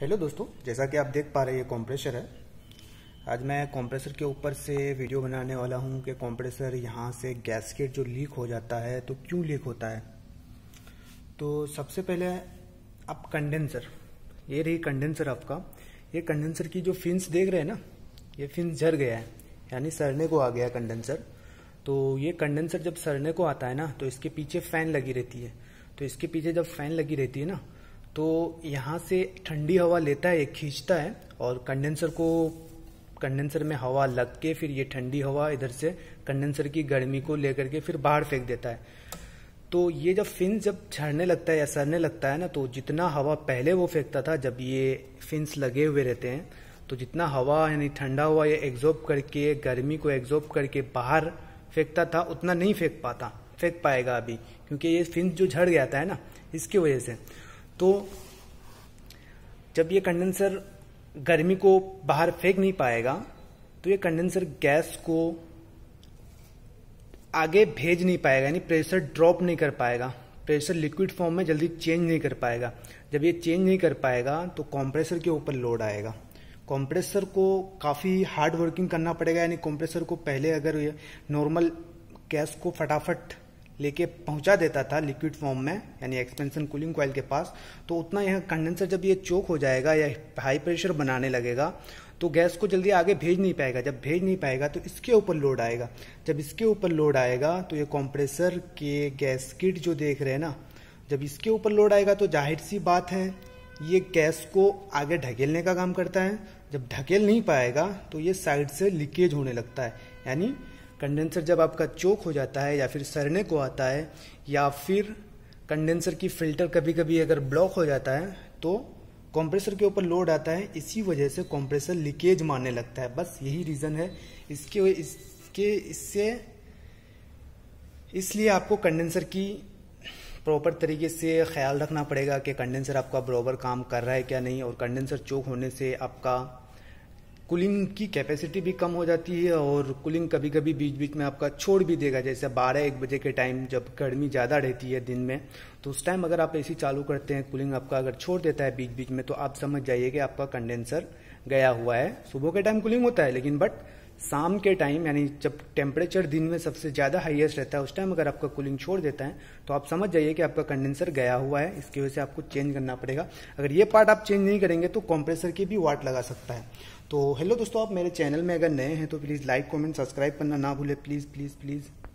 hello दोस्तों जैसा कि आप देख पा रहे हैं ये कॉम्प्रेसर है आज मैं कॉम्प्रेसर के ऊपर से वीडियो बनाने वाला हूँ कि कॉम्प्रेसर यहाँ से गैसकेट जो लीक हो जाता है तो क्यों लीक होता है तो सबसे पहले आप कंडेंसर ये रही कंडेंसर आपका ये कंडेंसर की जो फिन्स देख रहे हैं ना ये फिन्स झर गया है यानी सड़ने को आ गया कंडेंसर तो ये कंडेंसर जब सड़ने को आता है ना तो इसके पीछे फैन लगी रहती है तो इसके पीछे जब फैन लगी रहती है ना तो यहाँ से ठंडी हवा लेता है खींचता है और कंडेंसर को कंडेंसर में हवा लग के फिर ये ठंडी हवा इधर से कंडेंसर की गर्मी को लेकर के फिर बाहर फेंक देता है तो ये जब फिन जब झड़ने लगता है या सड़ने लगता है ना तो जितना हवा पहले वो फेंकता था जब ये फिनस लगे हुए रहते हैं तो जितना हवा यानी ठंडा हुआ ये एग्जॉर्ब करके गर्मी को एग्जॉर्ब करके बाहर फेंकता था उतना नहीं फेंक पाता फेंक पाएगा अभी क्योंकि ये फिन जो झड़ गया था है ना इसकी वजह से तो जब ये कंडेंसर गर्मी को बाहर फेंक नहीं पाएगा तो ये कंडेंसर गैस को आगे भेज नहीं पाएगा यानी प्रेशर ड्रॉप नहीं कर पाएगा प्रेशर लिक्विड फॉर्म में जल्दी चेंज नहीं कर पाएगा जब ये चेंज नहीं कर पाएगा तो कॉम्प्रेसर के ऊपर लोड आएगा कॉम्प्रेसर को काफ़ी हार्ड वर्किंग करना पड़ेगा यानी कॉम्प्रेसर को पहले अगर नॉर्मल गैस को फटाफट लेके पहुंचा देता था लिक्विड फॉर्म में यानी एक्सपेंशन कूलिंग कॉइल के पास तो उतना यह कंडेंसर जब ये चोक हो जाएगा या हाई प्रेशर बनाने लगेगा तो गैस को जल्दी आगे भेज नहीं पाएगा जब भेज नहीं पाएगा तो इसके ऊपर लोड आएगा जब इसके ऊपर लोड आएगा तो ये कॉम्प्रेसर के गैस किट जो देख रहे हैं ना जब इसके ऊपर लोड आएगा तो जाहिर सी बात है ये गैस को आगे ढकेलने का काम करता है जब ढकेल नहीं पाएगा तो ये साइड से लीकेज होने लगता है यानी कंडेंसर जब आपका चोक हो जाता है या फिर सरने को आता है या फिर कंडेंसर की फिल्टर कभी कभी अगर ब्लॉक हो जाता है तो कंप्रेसर के ऊपर लोड आता है इसी वजह से कंप्रेसर लीकेज मारने लगता है बस यही रीज़न है इसके इसके इससे इसलिए आपको कंडेंसर की प्रॉपर तरीके से ख्याल रखना पड़ेगा कि कंडेंसर आपका बराबर काम कर रहा है क्या नहीं और कंडेंसर चोक होने से आपका कूलिंग की कैपेसिटी भी कम हो जाती है और कूलिंग कभी कभी बीच बीच में आपका छोड़ भी देगा जैसे बारह एक बजे के टाइम जब गर्मी ज़्यादा रहती है दिन में तो उस टाइम अगर आप एसी चालू करते हैं कूलिंग आपका अगर छोड़ देता है बीच बीच में तो आप समझ जाइए कि आपका कंडेंसर गया हुआ है सुबह के टाइम कूलिंग होता है लेकिन बट शाम के टाइम यानी जब टेम्परेचर दिन में सबसे ज़्यादा हाईएस्ट रहता है उस टाइम अगर आपका कूलिंग छोड़ देता है तो आप समझ जाइए कि आपका कंडेंसर गया हुआ है इसकी वजह से आपको चेंज करना पड़ेगा अगर ये पार्ट आप चेंज नहीं करेंगे तो कंप्रेसर की भी वाट लगा सकता है तो हेलो दोस्तों आप मेरे चैनल में अगर नए हैं तो प्लीज़ लाइक कॉमेंट सब्सक्राइब करना ना भूले प्लीज़ प्लीज़ प्लीज़